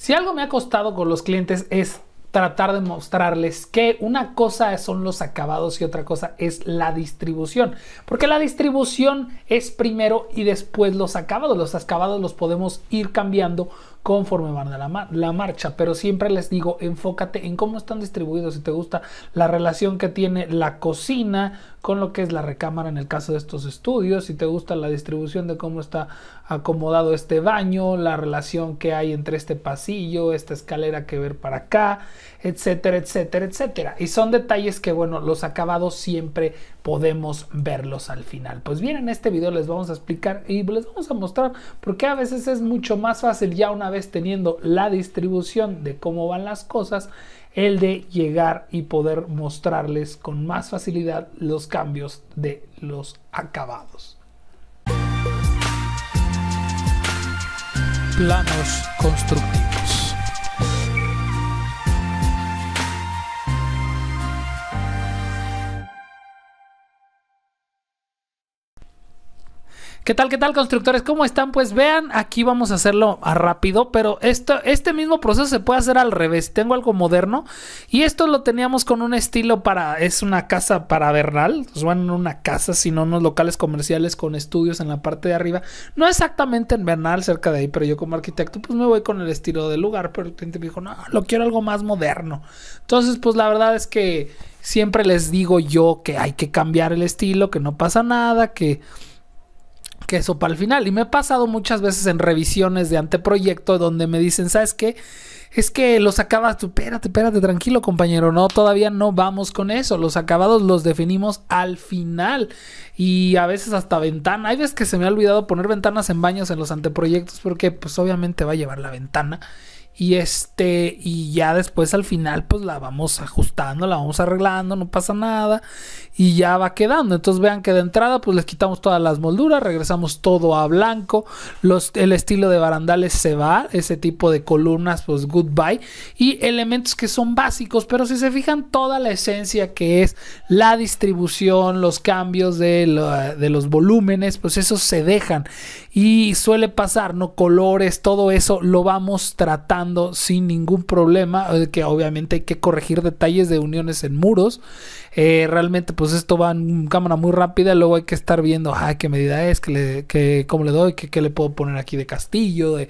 Si algo me ha costado con los clientes es tratar de mostrarles que una cosa son los acabados y otra cosa es la distribución. Porque la distribución es primero y después los acabados. Los acabados los podemos ir cambiando conforme van a la, la marcha. Pero siempre les digo, enfócate en cómo están distribuidos, si te gusta la relación que tiene la cocina con lo que es la recámara en el caso de estos estudios, si te gusta la distribución de cómo está acomodado este baño, la relación que hay entre este pasillo, esta escalera que ver para acá, etcétera, etcétera, etcétera. Y son detalles que, bueno, los acabados siempre podemos verlos al final. Pues bien, en este video les vamos a explicar y les vamos a mostrar por qué a veces es mucho más fácil ya una vez teniendo la distribución de cómo van las cosas, el de llegar y poder mostrarles con más facilidad los cambios de los acabados. Planos constructivos. ¿Qué tal, qué tal, constructores? ¿Cómo están? Pues vean, aquí vamos a hacerlo rápido, pero esto, este mismo proceso se puede hacer al revés. Tengo algo moderno y esto lo teníamos con un estilo para, es una casa para Bernal. pues bueno, en una casa, sino unos locales comerciales con estudios en la parte de arriba. No exactamente en Bernal, cerca de ahí, pero yo como arquitecto, pues me voy con el estilo del lugar, pero el cliente me dijo, no, lo quiero algo más moderno. Entonces, pues la verdad es que siempre les digo yo que hay que cambiar el estilo, que no pasa nada, que eso para el final. Y me ha pasado muchas veces en revisiones de anteproyecto donde me dicen, ¿sabes qué? Es que los acabas tú, espérate, espérate, tranquilo compañero, no, todavía no vamos con eso. Los acabados los definimos al final y a veces hasta ventana. Hay veces que se me ha olvidado poner ventanas en baños en los anteproyectos porque pues obviamente va a llevar la ventana. Y este, y ya después al final, pues la vamos ajustando, la vamos arreglando, no pasa nada. Y ya va quedando. Entonces vean que de entrada, pues les quitamos todas las molduras, regresamos todo a blanco. Los, el estilo de barandales se va, ese tipo de columnas, pues goodbye. Y elementos que son básicos, pero si se fijan, toda la esencia que es la distribución, los cambios de, los volúmenes, pues esos se dejan. Y suele pasar, ¿no? Colores, todo eso lo vamos tratando sin ningún problema, que obviamente hay que corregir detalles de uniones en muros. Eh, realmente pues esto va en cámara muy rápida, luego hay que estar viendo a qué medida es, que le, que, cómo le doy, que le puedo poner aquí de castillo, de,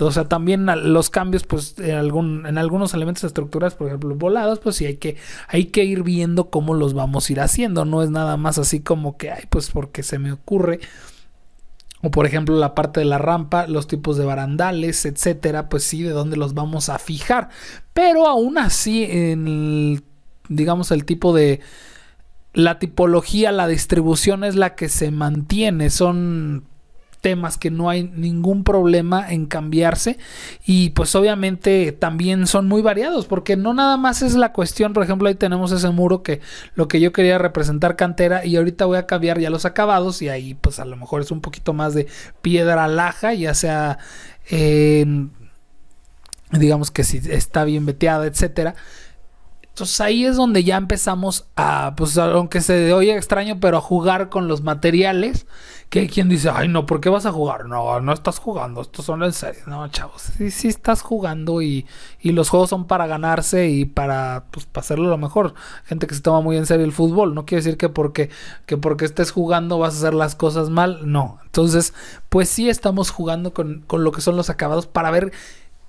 o sea, también los cambios, pues, en, algún, en algunos elementos estructuras, por ejemplo, volados, pues sí hay que, hay que ir viendo cómo los vamos a ir haciendo. No es nada más así como que, hay pues porque se me ocurre o por ejemplo la parte de la rampa, los tipos de barandales, etcétera, pues sí, de dónde los vamos a fijar. Pero aún así, en digamos, el tipo de. La tipología, la distribución es la que se mantiene. Son temas que no hay ningún problema en cambiarse y pues obviamente también son muy variados porque no nada más es la cuestión, por ejemplo, ahí tenemos ese muro que lo que yo quería representar cantera y ahorita voy a cambiar ya los acabados y ahí pues a lo mejor es un poquito más de piedra laja, ya sea digamos que si está bien veteada, etcétera. Entonces ahí es donde ya empezamos a, pues aunque se oye extraño, pero a jugar con los materiales. Que hay quien dice, ay no, ¿por qué vas a jugar? No, no estás jugando, estos son en serio. No, chavos, sí, sí estás jugando y, los juegos son para ganarse y para, pues, hacerlo lo mejor. Gente que se toma muy en serio el fútbol, no quiere decir que porque, que porque estés jugando vas a hacer las cosas mal, no. Entonces, pues sí estamos jugando con, con lo que son los acabados para ver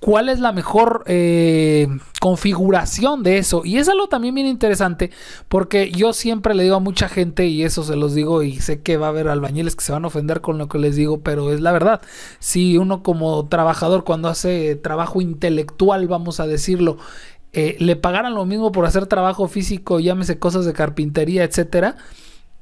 cuál es la mejor eh, configuración de eso. Y es algo también bien interesante porque yo siempre le digo a mucha gente, y eso se los digo, y sé que va a haber albañiles que se van a ofender con lo que les digo, pero es la verdad. Si uno como trabajador cuando hace trabajo intelectual, vamos a decirlo, eh, le pagaran lo mismo por hacer trabajo físico, llámese cosas de carpintería, etcétera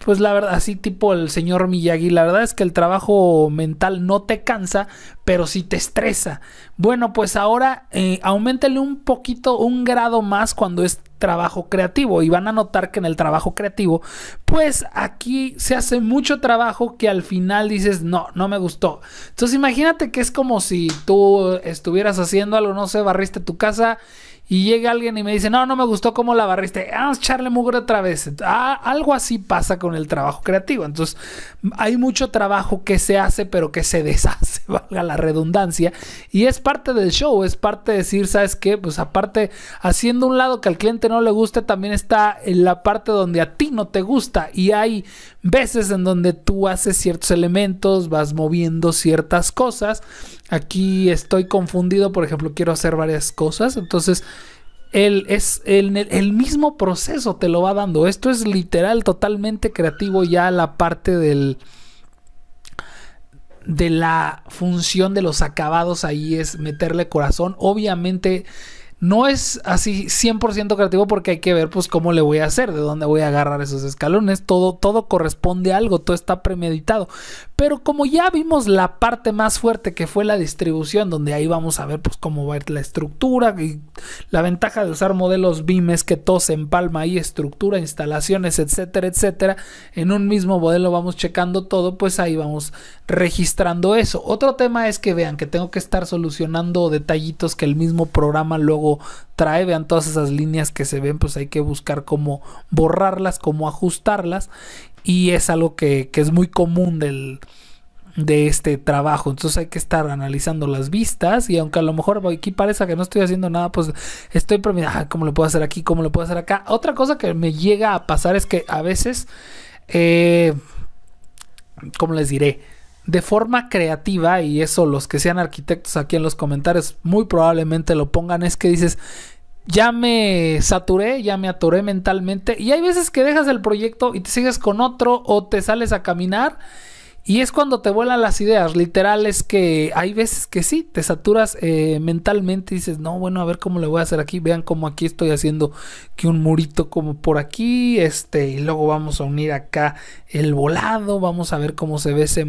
pues la verdad, así tipo el señor Miyagi, la verdad es que el trabajo mental no te cansa, pero sí te estresa. Bueno, pues ahora eh, un poquito, un grado más cuando es trabajo creativo. Y van a notar que en el trabajo creativo, pues aquí se hace mucho trabajo que al final dices, no, no me gustó. Entonces imagínate que es como si tú estuvieras haciendo algo, no sé, barriste tu casa y llega alguien y me dice, no, no me gustó cómo la barriste, vamos a echarle otra vez. algo así pasa con el trabajo creativo. Entonces, hay mucho trabajo que se hace, pero que se deshace, valga la redundancia. Y es parte del show, es parte de decir, ¿sabes qué? Pues aparte, haciendo un lado que al cliente no le guste, también está en la parte donde a ti no te gusta. Y hay veces en donde tú haces ciertos elementos, vas moviendo ciertas cosas Aquí estoy confundido, por ejemplo, quiero hacer varias cosas. Entonces, el, es el, mismo proceso te lo va dando. Esto es literal, totalmente creativo ya la parte del de la función de los acabados ahí es meterle corazón. Obviamente no es así 100% creativo porque hay que ver pues cómo le voy a hacer, de dónde voy a agarrar esos escalones, todo, todo corresponde a algo, todo está premeditado. Pero como ya vimos la parte más fuerte que fue la distribución, donde ahí vamos a ver pues cómo va a ir la estructura y la ventaja de usar modelos BIM es que todo se empalma ahí, estructura, instalaciones, etcétera, etcétera. En un mismo modelo vamos checando todo, pues ahí vamos registrando eso. Otro tema es que vean que tengo que estar solucionando detallitos que el mismo programa luego trae, vean todas esas líneas que se ven, pues hay que buscar cómo borrarlas, cómo ajustarlas y es algo que, es muy común del, de este trabajo. Entonces hay que estar analizando las vistas y aunque a lo mejor aquí parece que no estoy haciendo nada, pues estoy preguntando ¿cómo lo puedo hacer aquí? ¿Cómo lo puedo hacer acá? Otra cosa que me llega a pasar es que a veces, eh, como les diré? de forma creativa, y eso los que sean arquitectos aquí en los comentarios muy probablemente lo pongan, es que dices, ya me saturé, ya me atoré mentalmente, y hay veces que dejas el proyecto y te sigues con otro o te sales a caminar y es cuando te vuelan las ideas. Literal es que hay veces que sí, te saturas eh, mentalmente y dices, no, bueno, a ver cómo le voy a hacer aquí. Vean cómo aquí estoy haciendo que un murito como por aquí, este, y luego vamos a unir acá el volado, vamos a ver cómo se ve ese...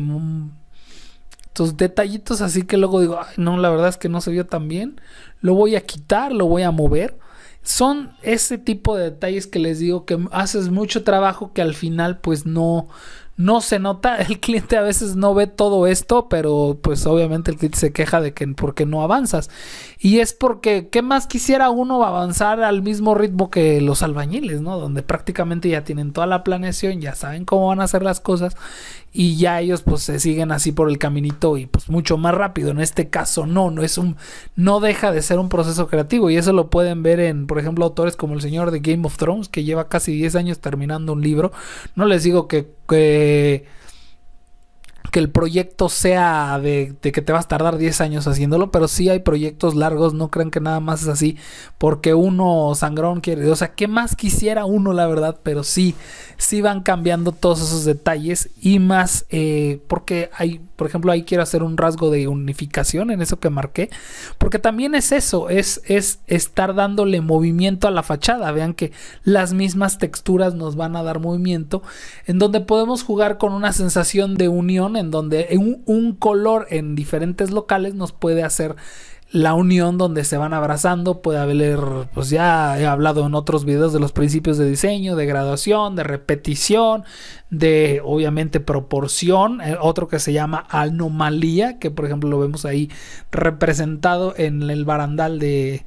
Estos detallitos así que luego digo, no, la verdad es que no se vio tan bien. Lo voy a quitar, lo voy a mover. Son ese tipo de detalles que les digo que haces mucho trabajo que al final pues no no se nota. El cliente a veces no ve todo esto, pero pues obviamente el cliente se queja de que porque no avanzas. Y es porque, ¿qué más quisiera uno avanzar al mismo ritmo que los albañiles, ¿no? Donde prácticamente ya tienen toda la planeación, ya saben cómo van a hacer las cosas y ya ellos pues se siguen así por el caminito y pues mucho más rápido. En este caso no, no es un no deja de ser un proceso creativo y eso lo pueden ver en por ejemplo autores como el señor de Game of Thrones que lleva casi 10 años terminando un libro. No les digo que, que que el proyecto sea de, que te vas a tardar 10 años haciéndolo, pero sí hay proyectos largos, no crean que nada más es así, porque uno sangrón quiere, o sea, ¿qué más quisiera uno, la verdad? Pero sí, sí van cambiando todos esos detalles y más, eh, porque hay, por ejemplo, ahí quiero hacer un rasgo de unificación en eso que marqué, porque también es eso, es, es estar dándole movimiento a la fachada, vean que las mismas texturas nos van a dar movimiento, en donde podemos jugar con una sensación de unión, en donde un, color en diferentes locales nos puede hacer la unión donde se van abrazando, puede haber, pues ya he hablado en otros videos de los principios de diseño, de graduación, de repetición, de obviamente proporción, eh, otro que se llama anomalía, que por ejemplo lo vemos ahí representado en el barandal de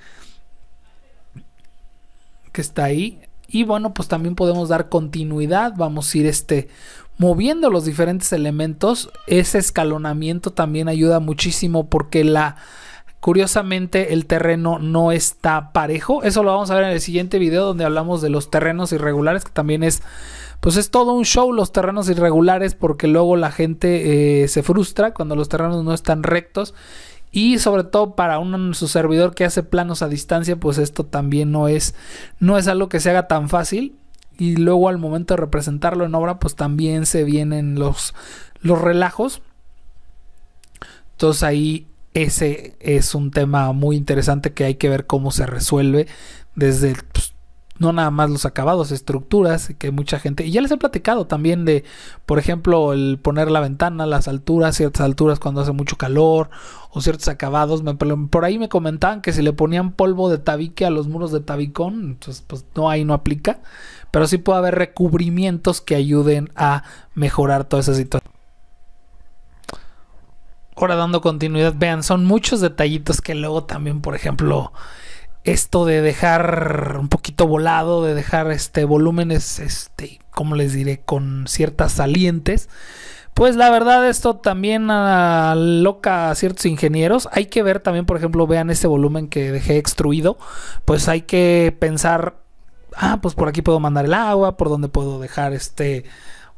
que está ahí. Y bueno, pues también podemos dar continuidad, vamos a ir este moviendo los diferentes elementos, ese escalonamiento también ayuda muchísimo porque la curiosamente el terreno no está parejo. Eso lo vamos a ver en el siguiente video donde hablamos de los terrenos irregulares, que también es pues es todo un show los terrenos irregulares porque luego la gente eh, se frustra cuando los terrenos no están rectos. Y sobre todo para un, su servidor que hace planos a distancia, pues esto también no es, no es algo que se haga tan fácil y luego al momento de representarlo en obra, pues también se vienen los, los relajos. Entonces ahí ese es un tema muy interesante que hay que ver cómo se resuelve desde pues, no nada más los acabados, estructuras, que mucha gente, y ya les he platicado también de, por ejemplo, el poner la ventana, las alturas, ciertas alturas cuando hace mucho calor, o ciertos acabados, por ahí me comentaban que si le ponían polvo de tabique a los muros de tabicón, entonces pues no, ahí no aplica, pero sí puede haber recubrimientos que ayuden a mejorar toda esa situación. Ahora dando continuidad, vean, son muchos detallitos que luego también, por ejemplo, esto de dejar un poquito volado, de dejar este volúmenes, este, como les diré, con ciertas salientes. Pues la verdad, esto también loca a ciertos ingenieros. Hay que ver también, por ejemplo, vean este volumen que dejé extruido. Pues hay que pensar ah, pues por aquí puedo mandar el agua, por donde puedo dejar este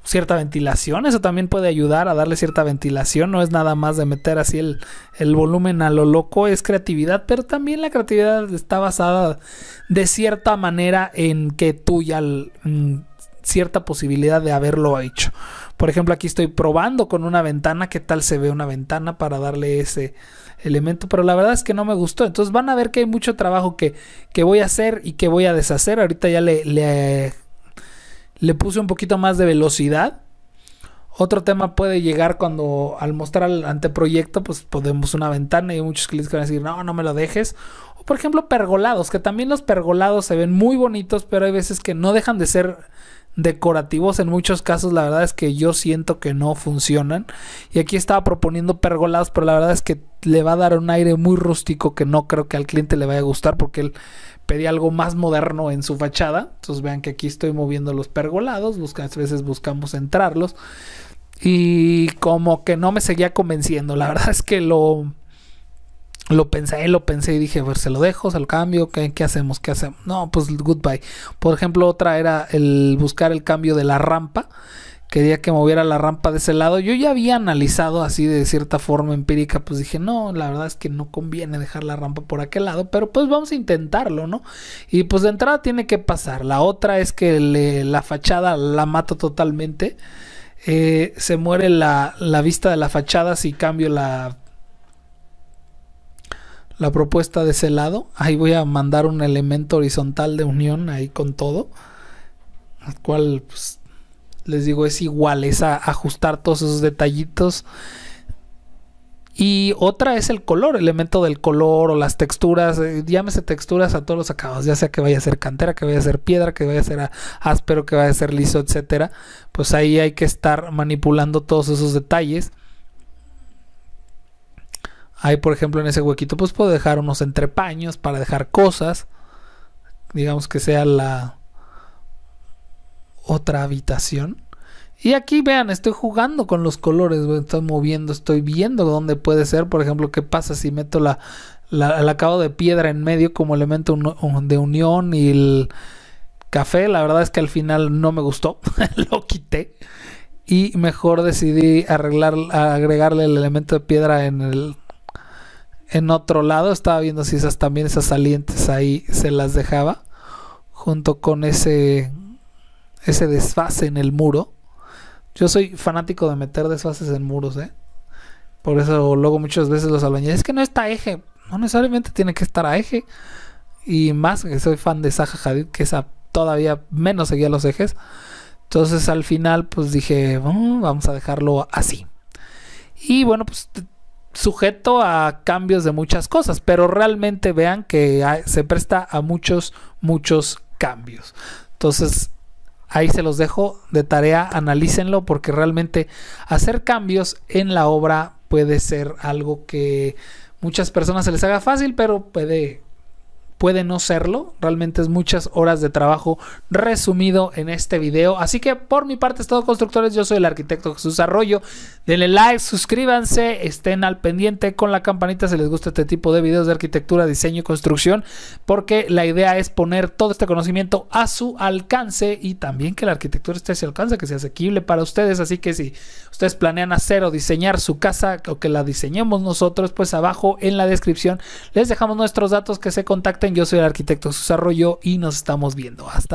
cierta ventilación, eso también puede ayudar a darle cierta ventilación, no es nada más de meter así el, el volumen a lo loco, es creatividad, pero también la creatividad está basada de cierta manera en que tú ya mm, cierta posibilidad de haberlo hecho. Por ejemplo, aquí estoy probando con una ventana, qué tal se ve una ventana para darle ese elemento, pero la verdad es que no me gustó. Entonces van a ver que hay mucho trabajo que, voy a hacer y que voy a deshacer. Ahorita ya le, le, le puse un poquito más de velocidad. Otro tema puede llegar cuando al mostrar el anteproyecto, pues podemos una ventana y hay muchos clientes que van a decir, no, no me lo dejes. O por ejemplo, pergolados, que también los pergolados se ven muy bonitos, pero hay veces que no dejan de ser decorativos en muchos casos la verdad es que yo siento que no funcionan y aquí estaba proponiendo pergolados pero la verdad es que le va a dar un aire muy rústico que no creo que al cliente le vaya a gustar porque él pedía algo más moderno en su fachada entonces vean que aquí estoy moviendo los pergolados a veces buscamos entrarlos y como que no me seguía convenciendo la verdad es que lo lo pensé, lo pensé y dije, a ver, se lo dejo, se lo cambio, ¿qué, qué hacemos? ¿Qué hacemos? No, pues goodbye. Por ejemplo, otra era el buscar el cambio de la rampa. Quería que moviera la rampa de ese lado. Yo ya había analizado así de cierta forma empírica, pues dije, no, la verdad es que no conviene dejar la rampa por aquel lado, pero pues vamos a intentarlo, ¿no? Y pues de entrada tiene que pasar. La otra es que la fachada la mato totalmente. Eh, se muere la, la vista de la fachada si cambio la la propuesta de ese lado. Ahí voy a mandar un elemento horizontal de unión ahí con todo. Al cual pues, les digo es igual, es a ajustar todos esos detallitos. Y otra es el color, elemento del color o las texturas, eh, llámese texturas a todos los acabados, ya sea que vaya a ser cantera, que vaya a ser piedra, que vaya a ser áspero, que vaya a ser liso, etcétera. Pues ahí hay que estar manipulando todos esos detalles. Ahí, por ejemplo, en ese huequito, pues puedo dejar unos entrepaños para dejar cosas. Digamos que sea la otra habitación. Y aquí vean, estoy jugando con los colores, estoy moviendo, estoy viendo dónde puede ser. Por ejemplo, qué pasa si meto la, la, de piedra en medio como elemento de unión y el café. La verdad es que al final no me gustó, lo quité. Y mejor decidí arreglar, agregarle el elemento de piedra en el en otro lado estaba viendo si esas también esas salientes ahí se las dejaba junto con ese ese desfase en el muro yo soy fanático de meter desfases en muros eh por eso luego muchas veces los albañiles es que no está eje no necesariamente tiene que estar a eje y más que soy fan de Zaha Hadid que esa todavía menos seguía los ejes entonces al final pues dije oh, vamos a dejarlo así y bueno pues sujeto a cambios de muchas cosas, pero realmente vean que se presta a muchos, muchos cambios. Entonces, ahí se los dejo de tarea, analícenlo porque realmente hacer cambios en la obra puede ser algo que muchas personas se les haga fácil, pero puede puede no serlo. Realmente es muchas horas de trabajo resumido en este video. Así que por mi parte todos constructores. Yo soy el arquitecto Jesús Arroyo. Denle like, suscríbanse, estén al pendiente con la campanita si les gusta este tipo de videos de arquitectura, diseño y construcción, porque la idea es poner todo este conocimiento a su alcance y también que la arquitectura esté a su alcance, que sea asequible para ustedes. Así que si ustedes planean hacer o diseñar su casa o que la diseñemos nosotros, pues abajo en la descripción les dejamos nuestros datos que se contacten yo soy el arquitecto desarrollo y nos estamos viendo. Hasta